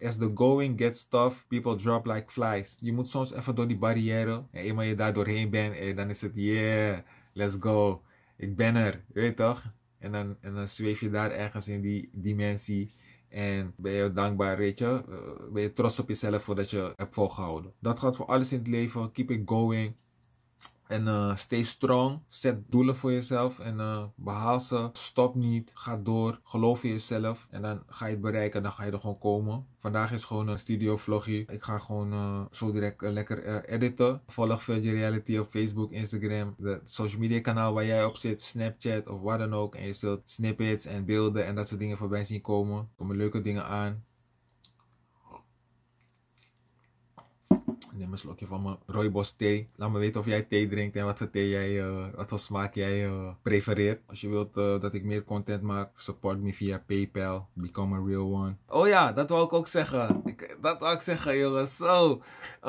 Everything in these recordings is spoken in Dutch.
As the going gets tough, people drop like flies. Je moet soms even door die barrière. En eenmaal je daar doorheen bent, en eh, dan is het yeah, let's go. Ik ben er, weet je toch? En dan, en dan zweef je daar ergens in die dimensie. En ben je dankbaar, weet je? Eh, ben je trots op jezelf voor dat je hebt volgehouden. Dat gaat voor alles in het leven. Keep it going. En uh, stay strong. Zet doelen voor jezelf en eh, behaal ze. Stop niet. Ga door. Geloof in jezelf. En dan ga je het bereiken en dan ga je er gewoon komen. Vandaag is gewoon een studio vlogje. Ik ga gewoon eh, zo direct lekker editen. Volg Virgin Reality op Facebook, Instagram. De social media kanaal waar jij op zit. Snapchat of wat dan ook. En je zult snippets en beelden en dat soort dingen voorbij zien komen. Er komen leuke dingen aan. Neem een slokje van mijn rooibos thee. Laat me weten of jij thee drinkt en wat voor thee jij, eh, wat voor smaak jij eh, prefereert. Als je wilt eh, dat ik meer content maak, support me via PayPal. Become a real one. Oh ja, dat wil ik ook zeggen. Ik, dat wou ik zeggen, jongens. Zo.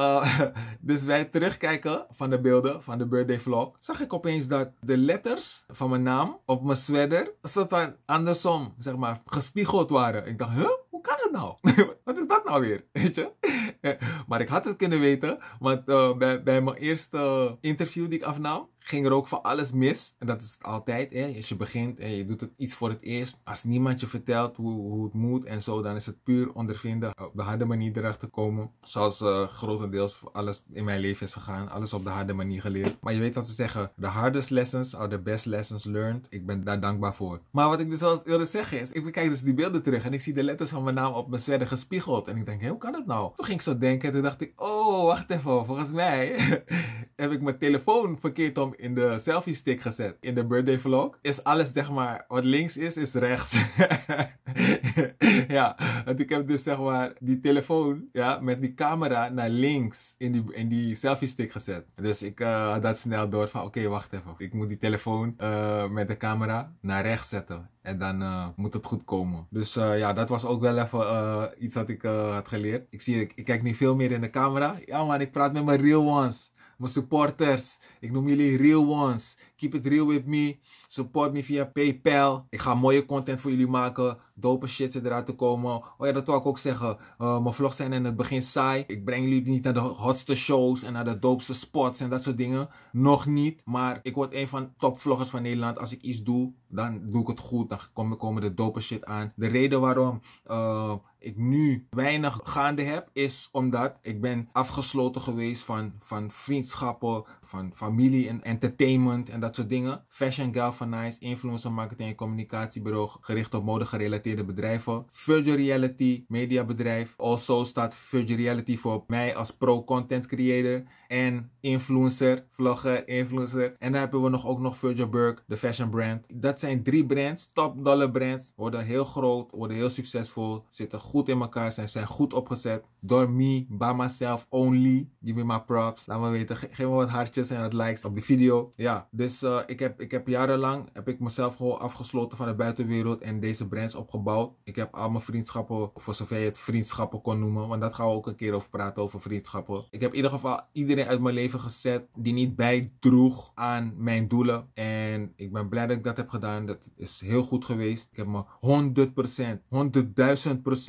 dus bij het terugkijken van de beelden van de birthday vlog, zag ik opeens dat de letters van mijn naam op mijn sweater soort andersom, zeg maar, gespiegeld waren. Ik dacht, huh? kan het nou? Wat is dat nou weer? Weet je? Eh, maar ik had het kunnen weten, want eh, bij, bij mijn eerste interview die ik afnam, ging er ook van alles mis. En dat is het altijd. Hè? Als je begint en je doet het iets voor het eerst. Als niemand je vertelt hoe, hoe het moet en zo, dan is het puur ondervinden. Op de harde manier erachter komen. Zoals eh, grotendeels alles in mijn leven is gegaan. Alles op de harde manier geleerd. Maar je weet dat ze zeggen: the hardest lessons are the best lessons learned. Ik ben daar dankbaar voor. Maar wat ik dus wel wilde zeggen is: ik bekijk dus die beelden terug en ik zie de letters van mijn naam op mijn werden gespiegeld. En ik denk, hoe kan dat nou? Toen ging ik zo denken. Toen dacht ik, oh, wacht even. Volgens mij heb ik mijn telefoon verkeerd om in de selfie stick gezet. In de birthday vlog. Is alles, zeg maar, wat links is, is rechts. ja, want ik heb dus, zeg maar, die telefoon ja, met die camera naar links in die, in die selfie stick gezet. Dus ik eh, had dat snel door van, oké, wacht even. Ik moet die telefoon eh, met de camera naar rechts zetten. En dan eh, moet het goed komen. Dus eh, ja, dat was ook wel even eh, iets wat ik had geleerd. Ik zie, ik, ik, kijk nu veel meer in de camera. Ja man, ik praat met mijn real ones. Mijn supporters. Ik noem jullie real ones. Keep it real with me. Support me via PayPal. Ik ga mooie content voor jullie maken. Dope shit zit eruit te komen. Oh ja, dat wil ik ook zeggen. Eh, mijn vlogs zijn in het begin saai. Ik breng jullie niet naar de hotste shows en naar de doopste spots en dat soort dingen. Nog niet. Maar ik word een van de vloggers van Nederland. Als ik iets doe, dan doe ik het goed. Dan komen de dope shit aan. De reden waarom eh, ik nu weinig gaande heb, is omdat ik ben afgesloten geweest van, van vriendschappen, van familie en entertainment en dat soort dingen. Fashion Girl van influencer marketing en communicatiebureau gericht op mode-gerelateerde bedrijven. Virtual Reality, mediabedrijf. Also staat Virtual Reality voor mij als pro-content creator en influencer, vlogger, influencer. En dan hebben we nog ook nog Virgil Burke, de fashion brand. Dat zijn drie brands, top dollar brands. Worden heel groot, worden heel succesvol, zitten goed in elkaar, zijn, zijn goed opgezet. Door me, by myself, only. Give me my props. Laat me weten, geef me wat hartjes en wat likes op de video. Ja, dus eh, ik, heb, ik heb jarenlang heb ik mezelf gewoon afgesloten van de buitenwereld en deze brands opgebouwd. Ik heb al mijn vriendschappen, voor zover je het vriendschappen kon noemen, want dat gaan we ook een keer over praten, over vriendschappen. Ik heb in ieder geval iedereen uit mijn leven gezet die niet bijdroeg aan mijn doelen. En ik ben blij dat ik dat heb gedaan. Dat is heel goed geweest. Ik heb me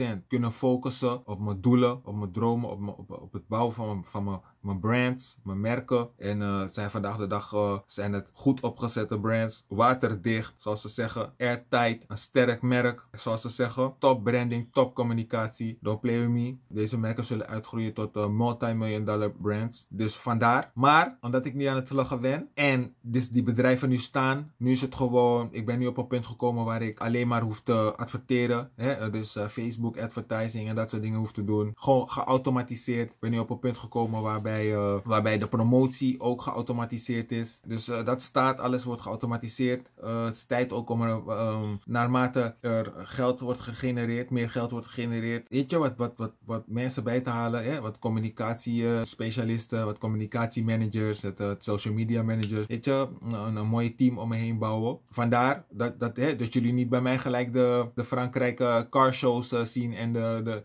100%, 100.000% kunnen focussen op mijn doelen, op mijn dromen, op, op, het bouwen van mijn, van mijn mijn brands, mijn merken. En eh, zijn vandaag de dag eh, zijn het goed opgezette brands. Waterdicht, zoals ze zeggen. Airtight, een sterk merk, zoals ze zeggen. Top branding, top communicatie. Don't play with me. Deze merken zullen uitgroeien tot eh, multi-million dollar brands. Dus vandaar. Maar, omdat ik niet aan het lachen ben. En dus die bedrijven nu staan. Nu is het gewoon, ik ben nu op een punt gekomen waar ik alleen maar hoef te adverteren. Hè? Dus Facebook advertising en dat soort dingen hoef te doen. Gewoon geautomatiseerd. Ik ben nu op een punt gekomen waarbij eh, waarbij, de promotie ook geautomatiseerd is. Dus eh, dat staat, alles wordt geautomatiseerd. Eh, het is tijd ook om er, ehm, naarmate er geld wordt gegenereerd, meer geld wordt gegenereerd. Weet je, wat, wat, wat, wat mensen bij te halen, hè? wat communicatiespecialisten, wat communicatiemanagers, het, het, social media managers. Weet je, een, mooi team om me heen bouwen. Vandaar dat, dat, hè, dat jullie niet bij mij gelijk de, de car shows zien en de, de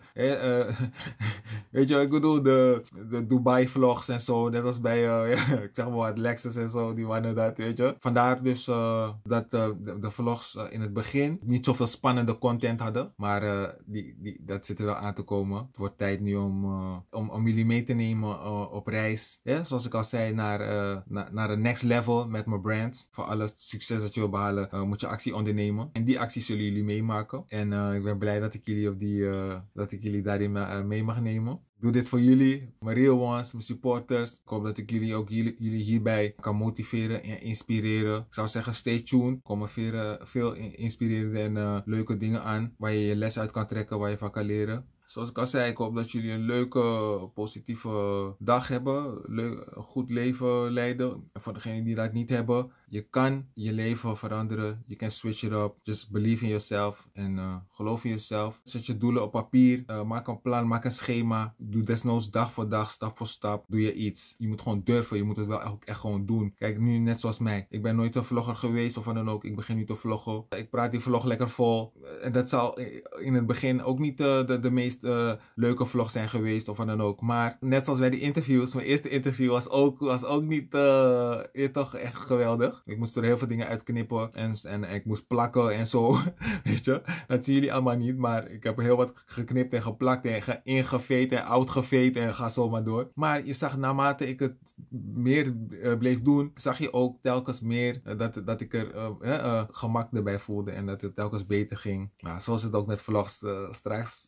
weet je, ik bedoel, de, de Dubai vlogs en zo. Net als bij, eh, ik zeg maar wat, Lexus en zo, die waren dat, weet je. Vandaar dus eh, dat eh, de, de, vlogs in het begin niet zoveel spannende content hadden. Maar die, die, dat zit er wel aan te komen. Het wordt tijd nu om, om, om jullie mee te nemen op reis. Yeah? Zoals ik al zei, naar, na, naar een next level met mijn brand. Voor alles succes dat je wil behalen, moet je actie ondernemen. En die actie zullen jullie meemaken. En ik ben blij dat ik jullie, op die, dat ik jullie daarin mee mag nemen doe dit voor jullie, mijn real ones, mijn supporters. Ik hoop dat ik jullie ook jullie, hierbij kan motiveren en inspireren. Ik zou zeggen, stay tuned. Er komen veel, veel inspirerende en eh, leuke dingen aan waar je je les uit kan trekken, waar je van kan leren. Zoals ik al zei, ik hoop dat jullie een leuke, positieve dag hebben. Leuk, een goed leven leiden. En voor degenen die dat niet hebben, je kan je leven veranderen. Je kan switch it up. Just believe in yourself. En eh, geloof in jezelf. Zet je doelen op papier. Eh, maak een plan, maak een schema. Doe desnoods dag voor dag, stap voor stap. Doe je iets. Je moet gewoon durven. Je moet het wel echt, gewoon doen. Kijk, nu net zoals mij. Ik ben nooit een vlogger geweest of wat dan ook. Ik begin nu te vloggen. Ik praat die vlog lekker vol. En dat zal eh, in het begin ook niet de, de, de meest eh, leuke vlogs zijn geweest of wat dan ook. Maar net zoals bij de interviews, mijn eerste interview was ook, was ook niet eh, toch echt geweldig. Ik moest er heel veel dingen uitknippen en, en, en ik moest plakken en zo. Weet je, dat zien jullie allemaal niet. Maar ik heb heel wat geknipt en geplakt en ingeveet en outgeveet en ga zo maar door. Maar je zag naarmate ik het meer eh, bleef doen, zag je ook telkens meer dat, dat ik er gemak erbij voelde en dat het telkens beter ging. Nou, zo het ook met vlogs. straks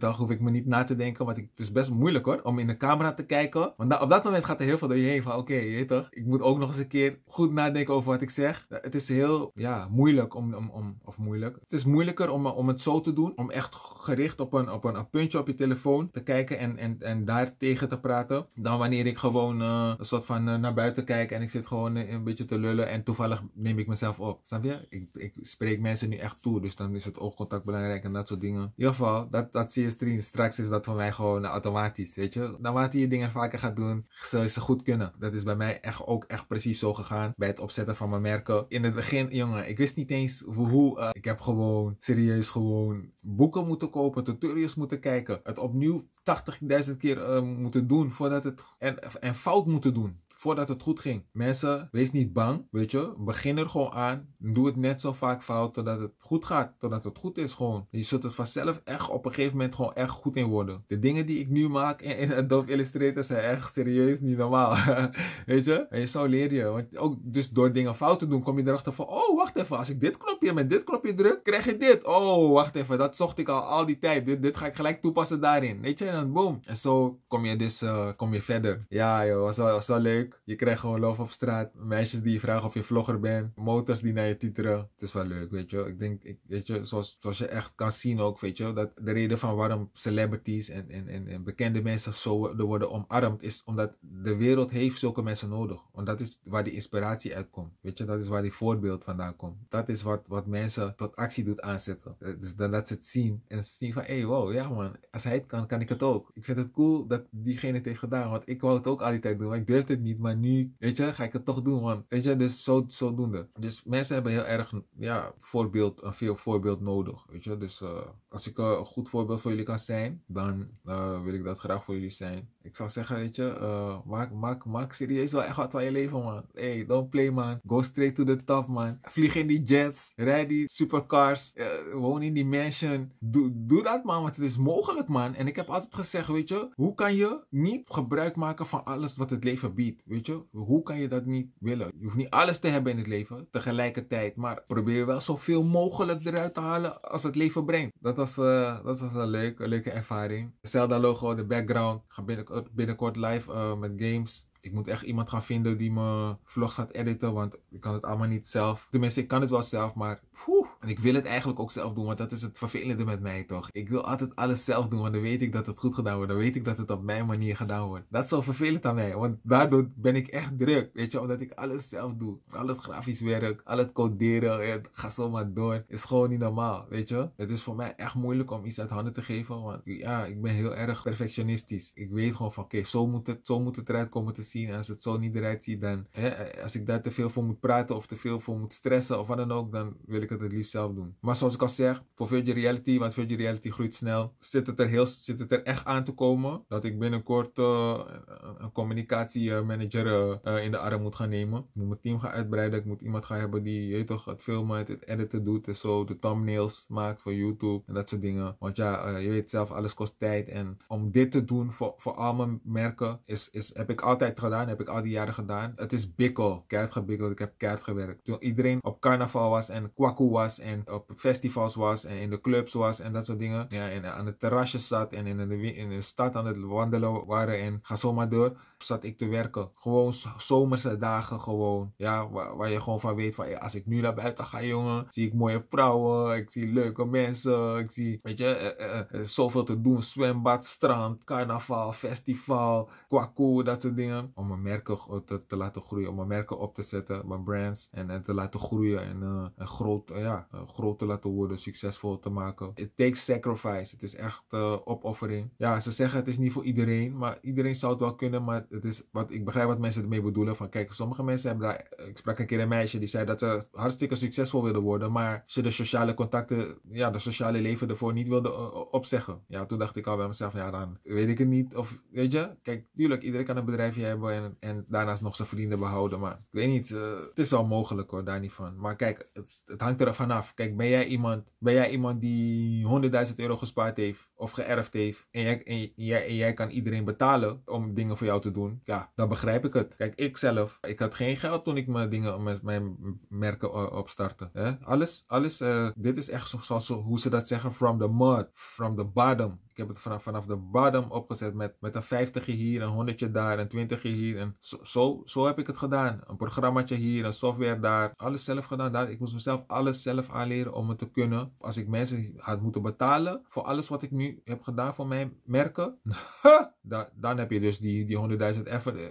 dag hoef ik me niet na te denken. Want ik, het is best moeilijk hoor, om in de camera te kijken. Want op dat moment gaat er heel veel door je heen van, oké, okay, je toch, ik moet ook nog eens een keer goed nadenken over wat ik zeg. Eh, het is heel, ja, moeilijk om, om, om of moeilijk. Het is moeilijker om, om het zo te doen, om echt gericht op een, op een, puntje op je telefoon te kijken en, en, en daar tegen te praten. Dan wanneer ik gewoon eh, een soort van eh, naar buiten kijk en ik zit gewoon een beetje te lullen en toevallig neem ik mezelf op. Snap je? Ik, ik spreek mensen nu echt toe, dus dan is het oogcontact belangrijk en dat soort dingen. In ieder geval, dat, dat zie je straks is dat voor mij gewoon automatisch, weet je. Naarmate je dingen vaker gaat doen, zul je ze goed kunnen. Dat is bij mij echt ook echt precies zo gegaan bij het opzetten van mijn merken. In het begin, jongen, ik wist niet eens hoe. Eh, ik heb gewoon serieus gewoon boeken moeten kopen, tutorials moeten kijken, het opnieuw 80.000 keer eh, moeten doen voordat het en, en fout moeten doen voordat het goed ging. Mensen, wees niet bang, weet je. Begin er gewoon aan. Doe het net zo vaak fout totdat het goed gaat, totdat het goed is gewoon. Je zult het vanzelf echt op een gegeven moment gewoon echt goed in worden. De dingen die ik nu maak in, in Adobe Illustrator zijn echt serieus niet normaal. weet je? En je zou leren je. Want ook dus door dingen fout te doen kom je erachter van, oh wacht even, als ik dit knopje met dit knopje druk, krijg je dit. Oh wacht even, dat zocht ik al al die tijd. Dit, dit ga ik gelijk toepassen daarin. Weet je? En dan boom. En zo kom je dus eh, kom je verder. Ja joh, was wel, was wel leuk. Je krijgt gewoon lof op straat. Meisjes die je vragen of je vlogger bent. Motors die naar je titeren. Het is wel leuk, weet je. Ik denk, ik, weet je, zoals, zoals je echt kan zien ook, weet je. Dat de reden van waarom celebrities en, en, en, bekende mensen zo worden omarmd. Is omdat de wereld heeft zulke mensen nodig. Want dat is waar die inspiratie uitkomt, Weet je, dat is waar die voorbeeld vandaan komt. Dat is wat, wat mensen tot actie doet aanzetten. Eh, dus dan laat ze het zien. En ze zien van, hé, hey, wow, ja man. Als hij het kan, kan ik het ook. Ik vind het cool dat diegene tegen heeft gedaan. Want ik wou het ook al die tijd doen. Maar ik durfde het niet maar nu, weet je, ga ik het toch doen, man. Weet je, dus zo, zodoende. Dus mensen hebben heel erg, ja, voorbeeld, een veel voorbeeld nodig, weet je. Dus eh, als ik een goed voorbeeld voor jullie kan zijn, dan eh, wil ik dat graag voor jullie zijn. Ik zou zeggen, weet je, eh, maak, maak, maak serieus wel echt wat van je leven, man. Hey, don't play, man. Go straight to the top, man. Vlieg in die jets, rijd die supercars, woon in die mansion. Doe, doe dat, man, want het is mogelijk, man. En ik heb altijd gezegd, weet je, hoe kan je niet gebruik maken van alles wat het leven biedt? Weet je, hoe kan je dat niet willen? Je hoeft niet alles te hebben in het leven tegelijkertijd, maar probeer wel zoveel mogelijk eruit te halen als het leven brengt. Dat was, uh, dat was een, leuk, een leuke ervaring. Zelda logo, de background. Ik ga binnenkort, binnenkort live eh, met games. Ik moet echt iemand gaan vinden die mijn vlog gaat editen, want ik kan het allemaal niet zelf. Tenminste, ik kan het wel zelf, maar en ik wil het eigenlijk ook zelf doen, want dat is het vervelende met mij toch. Ik wil altijd alles zelf doen, want dan weet ik dat het goed gedaan wordt. Dan weet ik dat het op mijn manier gedaan wordt. Dat is zo vervelend aan mij, want daardoor ben ik echt druk. Weet je, omdat ik alles zelf doe. Al het grafisch werk, al het coderen, het ga zomaar door. Is gewoon niet normaal, weet je. Het is voor mij echt moeilijk om iets uit handen te geven, want ja, ik ben heel erg perfectionistisch. Ik weet gewoon van, oké, zo moet het, zo moet het eruit komen te zien. En als het zo niet eruit ziet, dan, hè, als ik daar te veel voor moet praten of te veel voor moet stressen of wat dan ook, dan wil ik het het liefst zelf doen. Maar zoals ik al zeg, voor virtual Reality, want virtual Reality groeit snel, zit het er, heel, zit het er echt aan te komen dat ik binnenkort eh, een communicatiemanager uh, in de arm moet gaan nemen. Ik moet mijn team gaan uitbreiden. Ik moet iemand gaan hebben die, je toch, het filmen, het, editen doet en zo, de thumbnails maakt voor YouTube en dat soort dingen. Want ja, je weet zelf, alles kost tijd. En om dit te doen voor, voor al mijn merken, is, is, heb ik altijd gedaan, heb ik al die jaren gedaan. Het is bikkel, keihard gebikkeld. Ik heb keihard gewerkt. Toen iedereen op carnaval was en kwaku was, en op festivals was en in de clubs was en dat soort dingen. Ja, en aan het terrasje zat en in de, in stad aan het wandelen waren en ga zomaar door. Zat ik te werken. Gewoon zomerse dagen gewoon. Ja, waar, je gewoon van weet van als ik nu naar buiten ga jongen, zie ik mooie vrouwen, ik zie leuke mensen, ik zie, weet je, uh, zoveel te doen. Zwembad, strand, carnaval, festival, kwaku, dat soort dingen. Om mijn merken te, laten groeien, om mijn merken op te zetten, mijn brands en, en te laten groeien en een groot, ja, eh, groot te laten worden, succesvol te maken. It takes sacrifice. Het is echt eh, opoffering. Ja, ze zeggen het is niet voor iedereen, maar iedereen zou het wel kunnen. Maar het is wat, ik begrijp wat mensen ermee bedoelen. Van kijk, sommige mensen hebben daar. Eh, ik sprak een keer een meisje die zei dat ze hartstikke succesvol wilde worden, maar ze de sociale contacten, ja, de sociale leven ervoor niet wilde opzeggen. Ja, toen dacht ik al bij mezelf, ja, dan weet ik het niet. Of weet je, kijk, tuurlijk, iedereen kan een bedrijfje hebben en, en daarnaast nog zijn vrienden behouden. Maar ik weet niet, het is wel mogelijk hoor, daar niet van. Maar kijk, het, het hangt er vanaf Kijk, ben jij iemand, ben jij iemand die 100.000 euro gespaard heeft of geërfd heeft en jij, en, jij, en jij kan iedereen betalen om dingen voor jou te doen? Ja, dan begrijp ik het. Kijk, ik zelf, ik had geen geld toen ik mijn dingen, mijn, mijn merken eh, opstartte. Hè? Alles, alles, eh, dit is echt zoals hoe ze dat zeggen, from the mud, from the bottom ik heb het vanaf, vanaf de bottom opgezet met, met een 50 hier, een 100 daar, een 20 hier. En zo, zo, zo, heb ik het gedaan. Een programmaatje hier, een software daar. Alles zelf gedaan daar. Ik moest mezelf alles zelf aanleren om het te kunnen. Als ik mensen had moeten betalen voor alles wat ik nu heb gedaan voor mijn merken, dan, heb je dus die, die 100.000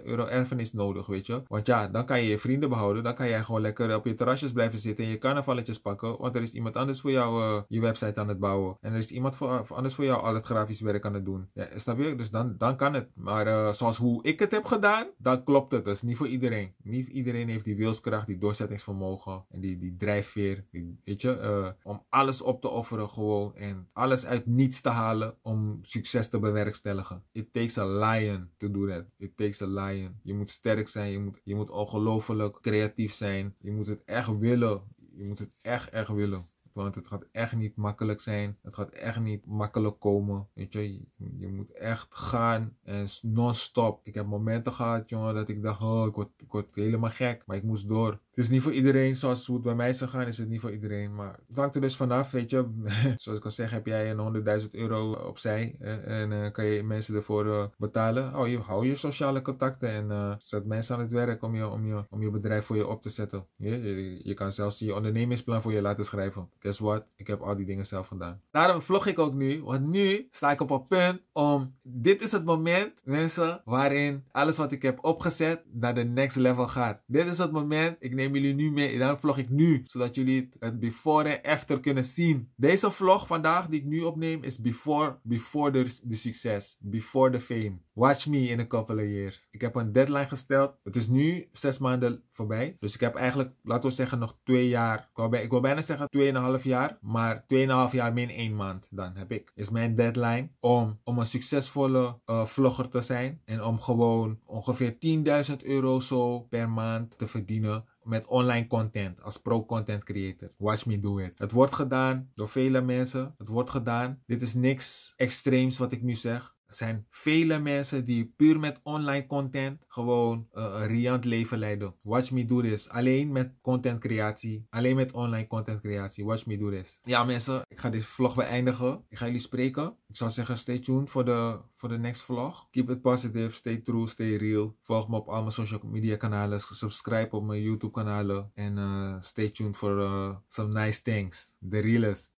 euro erfenis nodig, weet je. Want ja, dan kan je je vrienden behouden. Dan kan jij gewoon lekker op je terrasjes blijven zitten en je carnavalletjes pakken. Want er is iemand anders voor jou eh, je website aan het bouwen. En er is iemand voor, anders voor jou al het grafisch werk aan het doen. Ja, Dus dan, dan kan het. Maar eh, zoals hoe ik het heb gedaan, dan klopt het. Dat is niet voor iedereen. Niet iedereen heeft die wilskracht, die doorzettingsvermogen en die, die drijfveer. weet je, eh, om alles op te offeren gewoon en alles uit niets te halen om succes te bewerkstelligen. It takes a lion to do that. It takes a lion. Je moet sterk zijn, je moet, je moet ongelooflijk creatief zijn. Je moet het echt willen. Je moet het echt, echt willen. Want het gaat echt niet makkelijk zijn. Het gaat echt niet makkelijk komen. Weet je, je, moet echt gaan en non-stop. Ik heb momenten gehad, jongen, dat ik dacht, oh, ik word, ik word helemaal gek. Maar ik moest door. Het is niet voor iedereen, zoals het bij mij zou gaan, is het niet voor iedereen. Maar het hangt er dus vanaf, weet je. zoals ik al zeg, heb jij een 100.000 euro opzij en eh, kan je mensen ervoor eh, betalen. Oh, je, hou je sociale contacten en eh, zet mensen aan het werk om je, om, je, om je bedrijf voor je op te zetten. Je, je, je kan zelfs je ondernemingsplan voor je laten schrijven. Guess what? Ik heb al die dingen zelf gedaan. Daarom vlog ik ook nu, want nu sta ik op het punt om... Dit is het moment, mensen, waarin alles wat ik heb opgezet naar de next level gaat. Dit is het moment, ik neem jullie nu mee. Dan vlog ik nu, zodat jullie het before en after kunnen zien. Deze vlog vandaag die ik nu opneem is before, before the, the succes, before the fame. Watch me in a couple of years. Ik heb een deadline gesteld. Het is nu zes maanden voorbij. Dus ik heb eigenlijk, laten we zeggen, nog twee jaar. Ik wil, bijna zeggen tweeënhalf jaar. Maar tweeënhalf jaar min één maand dan heb ik. Is mijn deadline om, om een succesvolle eh, vlogger te zijn. En om gewoon ongeveer 10.000 euro zo per maand te verdienen met online content als pro-content creator. Watch me do it. Het wordt gedaan door vele mensen. Het wordt gedaan. Dit is niks extreems wat ik nu zeg. Er zijn vele mensen die puur met online content gewoon eh, een riant leven leiden. Watch me do this. Alleen met content creatie. Alleen met online content creatie. Watch me do this. Ja mensen, ik ga deze vlog beëindigen. Ik ga jullie spreken. Ik zou zeggen stay tuned voor de, voor de next vlog. Keep it positive, stay true, stay real. Volg me op al mijn social media kanalen. Subscribe op mijn YouTube kanalen. En eh, stay tuned voor eh, some nice things. The realest.